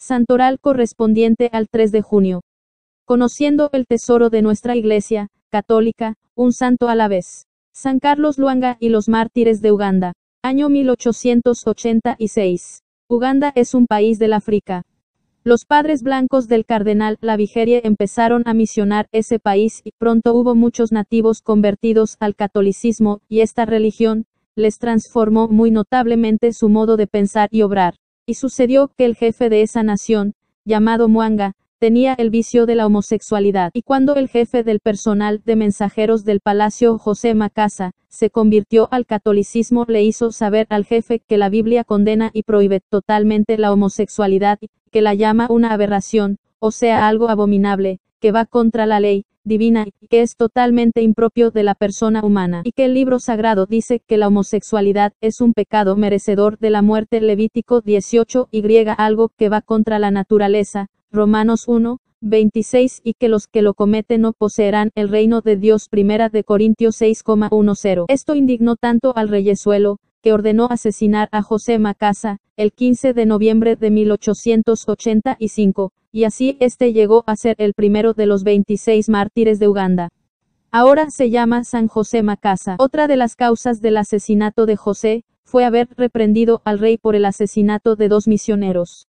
Santoral correspondiente al 3 de junio. Conociendo el tesoro de nuestra Iglesia, católica, un santo a la vez. San Carlos Luanga y los mártires de Uganda. Año 1886. Uganda es un país del África. Los padres blancos del cardenal Lavigerie empezaron a misionar ese país y pronto hubo muchos nativos convertidos al catolicismo, y esta religión, les transformó muy notablemente su modo de pensar y obrar. Y sucedió que el jefe de esa nación, llamado Muanga, tenía el vicio de la homosexualidad. Y cuando el jefe del personal de mensajeros del palacio José Macasa, se convirtió al catolicismo, le hizo saber al jefe que la Biblia condena y prohíbe totalmente la homosexualidad, que la llama una aberración, o sea algo abominable, que va contra la ley, divina, que es totalmente impropio de la persona humana, y que el libro sagrado dice que la homosexualidad es un pecado merecedor de la muerte Levítico 18 y algo que va contra la naturaleza, Romanos 1, 26 y que los que lo cometen no poseerán el reino de Dios. Primera de Corintios 6,10. Esto indignó tanto al reyesuelo, que ordenó asesinar a José Macasa, el 15 de noviembre de 1885, y así este llegó a ser el primero de los 26 mártires de Uganda. Ahora se llama San José Macasa. Otra de las causas del asesinato de José, fue haber reprendido al rey por el asesinato de dos misioneros.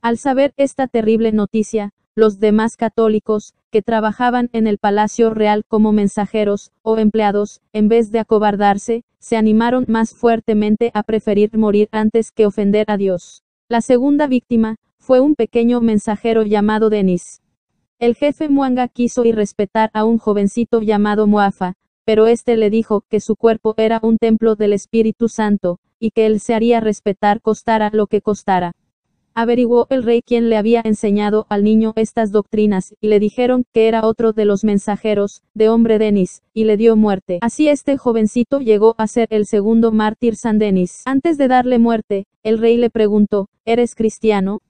Al saber esta terrible noticia, los demás católicos, que trabajaban en el Palacio Real como mensajeros o empleados, en vez de acobardarse, se animaron más fuertemente a preferir morir antes que ofender a Dios. La segunda víctima, fue un pequeño mensajero llamado Denis. El jefe Muanga quiso irrespetar a un jovencito llamado Muafa, pero éste le dijo que su cuerpo era un templo del Espíritu Santo, y que él se haría respetar costara lo que costara. Averiguó el rey quien le había enseñado al niño estas doctrinas, y le dijeron que era otro de los mensajeros, de hombre Denis, y le dio muerte. Así este jovencito llegó a ser el segundo mártir San Denis. Antes de darle muerte, el rey le preguntó, ¿eres cristiano?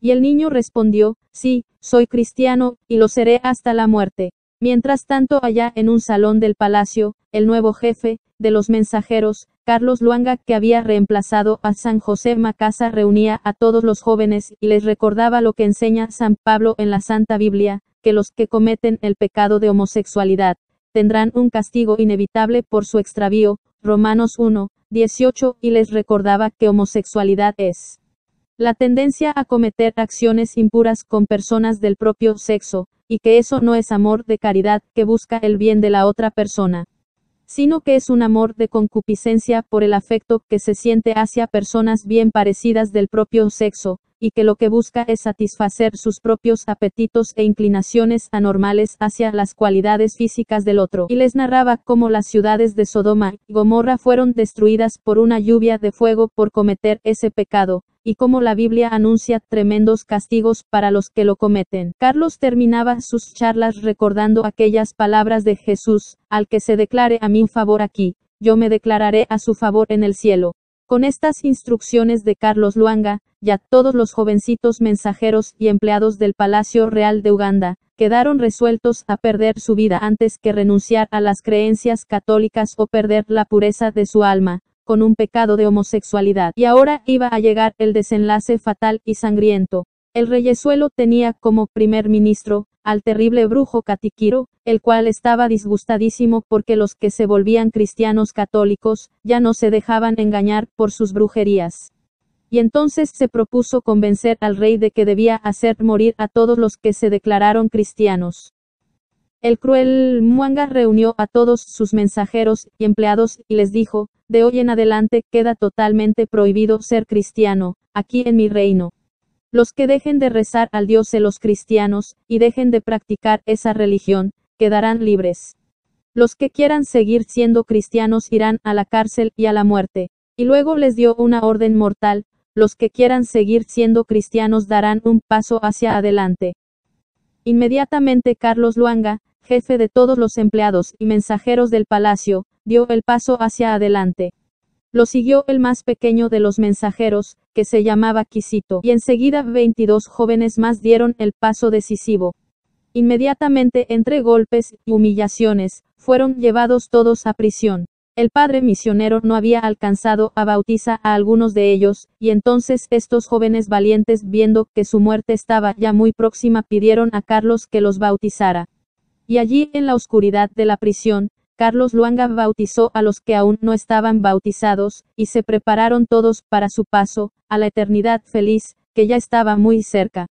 Y el niño respondió, sí, soy cristiano, y lo seré hasta la muerte. Mientras tanto allá en un salón del palacio, el nuevo jefe, de los mensajeros, Carlos Luanga, que había reemplazado a San José Macasa, reunía a todos los jóvenes y les recordaba lo que enseña San Pablo en la Santa Biblia, que los que cometen el pecado de homosexualidad, tendrán un castigo inevitable por su extravío, Romanos 1, 18, y les recordaba que homosexualidad es la tendencia a cometer acciones impuras con personas del propio sexo, y que eso no es amor de caridad que busca el bien de la otra persona sino que es un amor de concupiscencia por el afecto que se siente hacia personas bien parecidas del propio sexo, y que lo que busca es satisfacer sus propios apetitos e inclinaciones anormales hacia las cualidades físicas del otro. Y les narraba cómo las ciudades de Sodoma y Gomorra fueron destruidas por una lluvia de fuego por cometer ese pecado y cómo la Biblia anuncia tremendos castigos para los que lo cometen. Carlos terminaba sus charlas recordando aquellas palabras de Jesús, al que se declare a mi favor aquí, yo me declararé a su favor en el cielo. Con estas instrucciones de Carlos Luanga, ya todos los jovencitos mensajeros y empleados del Palacio Real de Uganda, quedaron resueltos a perder su vida antes que renunciar a las creencias católicas o perder la pureza de su alma, con un pecado de homosexualidad. Y ahora iba a llegar el desenlace fatal y sangriento. El reyesuelo tenía como primer ministro, al terrible brujo Katikiro, el cual estaba disgustadísimo porque los que se volvían cristianos católicos, ya no se dejaban engañar por sus brujerías. Y entonces se propuso convencer al rey de que debía hacer morir a todos los que se declararon cristianos. El cruel Muanga reunió a todos sus mensajeros y empleados y les dijo, de hoy en adelante queda totalmente prohibido ser cristiano, aquí en mi reino. Los que dejen de rezar al Dios de los cristianos, y dejen de practicar esa religión, quedarán libres. Los que quieran seguir siendo cristianos irán a la cárcel y a la muerte. Y luego les dio una orden mortal, los que quieran seguir siendo cristianos darán un paso hacia adelante. Inmediatamente Carlos Luanga, jefe de todos los empleados y mensajeros del palacio, dio el paso hacia adelante. Lo siguió el más pequeño de los mensajeros, que se llamaba Quisito, y enseguida 22 jóvenes más dieron el paso decisivo. Inmediatamente entre golpes y humillaciones, fueron llevados todos a prisión. El padre misionero no había alcanzado a bautizar a algunos de ellos, y entonces estos jóvenes valientes viendo que su muerte estaba ya muy próxima pidieron a Carlos que los bautizara. Y allí en la oscuridad de la prisión, Carlos Luanga bautizó a los que aún no estaban bautizados, y se prepararon todos para su paso, a la eternidad feliz, que ya estaba muy cerca.